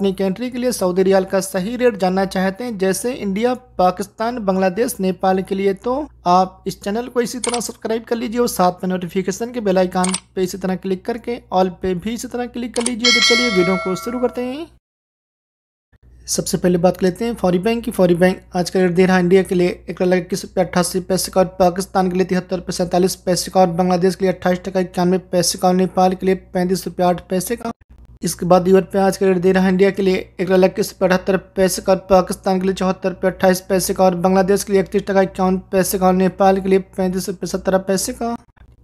अपनी कंट्री के लिए सऊदी रियाल का सही रेट जानना चाहते हैं जैसे इंडिया पाकिस्तान बांग्लादेश नेपाल के लिए तो आप इस चैनल को इसी तरह सब्सक्राइब कर लीजिए और साथ में नोटिफिकेशन के बेल आइकान पे इसी तरह क्लिक करके ऑल पे भी इसी तरह क्लिक कर लीजिए तो चलिए वीडियो को शुरू करते हैं सबसे पहले बात कर लेते हैं फौरी बैंक की फौरी बैंक आज का रेट दे रहा है इंडिया के लिए एक लाख इक्कीस रुपये अट्ठासी पैसे का और पाकिस्तान के लिए तिहत्तर रुपये सैंतालीस पैसे का और बांग्लादेश के लिए अट्ठाईस टका इक्यानवे पैसे का और नेपाल के लिए पैंतीस रुपये आठ पैसे का इसके बाद यूरोप पे आज का रेट दे रहा है इंडिया के लिए एक इक्कीस रुपये अठहत्तर पैसे का और पाकिस्तान के लिए चौहत्तर रुपये अट्ठाईस पैसे का और बांग्लादेश के लिए इकतीस टका इक्यावन पैसे का और नेपाल के लिए पैंतीस रुपये सत्रह पैसे का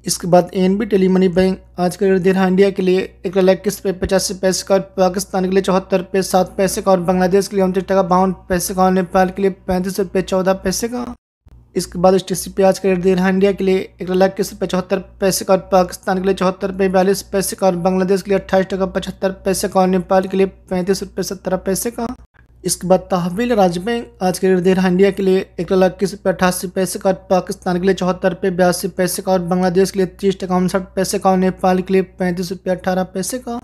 इसके बाद N B tele money bank आज का रेट दे रहा है इंडिया के लिए एक इक्कीस रुपये पचासी पैसे का और पाकिस्तान के लिए चौहत्तर रुपये सात पैसे का और बांग्लादेश के लिए उनतीस टका बावन पैसे का और नेपाल के लिए पैंतीस रुपये चौदह पैसे का इसके बाद स्टेसी प्याज का रेट दे रहा है इंडिया के लिए एक लाख इक्कीस रुपये चौहत्तर पैसे का और पाकिस्तान के लिए चौहत्तर रुपये बयालीस पैसे का और बांग्लादेश के लिए अट्ठाईस टका पचहत्तर पैसे का और नेपाल के लिए पैंतीस रुपये सत्रह पैसे का इसके बाद तहवील राज्य बैंक आज के रेट दे रहा इंडिया के लिए एक लाख इक्कीस रुपये अठासी पैसे का और पाकिस्तान के लिए चौहत्तर रुपये बयासी पैसे का और बांग्लादेश के लिए तीस टका उनसठ पैसे का और नेपाल के लिए पैंतीस रुपये अठारह पैसे का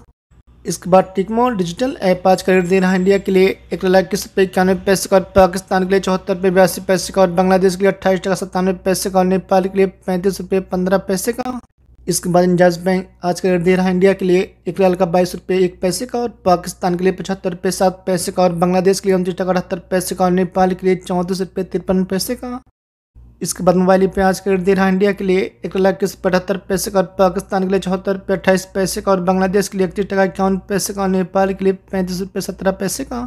इसके बाद टिकमो डिजिटल ऐप आज का रेट दे रहा है इंडिया के लिए एक लाख इक्कीस रुपये इक्यानवे पैसे का और पाकिस्तान के लिए चौहत्तर रुपये बयासी पैसे का और बांग्लादेश के लिए अट्ठाईस टका सत्तानवे पैसे का और नेपाल के लिए पैंतीस रुपये पंद्रह पैसे का इसके बाद इंजाज बैंक आज का रेट दे रहा है इंडिया के लिए एक लाख का बाईस रुपये एक पैसे का और पाकिस्तान के लिए पचहत्तर रुपये सात पैसे का और बांग्लादेश के लिए उनतीस टका अठहत्तर पैसे का और नेपाल के लिए चौंतीस रुपये तिरपन पैसे का इसके बाद मोबाइल पे आज का रेट दे रहा है इंडिया के लिए एक लाख इक्कीस पचहत्तर पैसे का और पाकिस्तान के लिए चौहत्तर रुपये अट्ठाईस पैसे का और बांग्लादेश के लिए इकतीस टका इक्यावन पैसे का नेपाल के लिए पैंतीस रुपये सत्रह पैसे का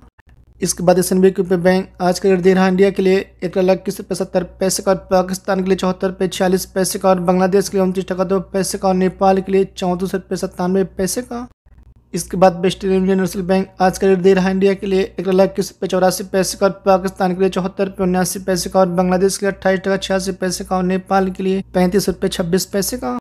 इसके बाद S N B Qpay bank आज का रेट दे रहा है इंडिया के लिए एक लाख इक्कीस रुपये सत्तर पैसे का और पाकिस्तान के लिए चौहत्तर रुपये छियालीस पैसे का और बांग्लादेश के लिए उनतीस टका दो पैसे का और नेपाल के लिए चौंतीस रुपये सत्तानवे पैसे का इसके बाद वेस्ट इंडियन नेशनल बैंक आज का रेट दे रहा है इंडिया के लिए एक लाख इक्कीस रुपये चौरासी पैसे का और पाकिस्तान के लिए चौहत्तर रुपये उन्यासी पैसे का और बांग्लादेश के लिए अट्ठाईस टका छियासी पैसे का और नेपाल के लिए पैंतीस रुपये छब्बीस पैसे का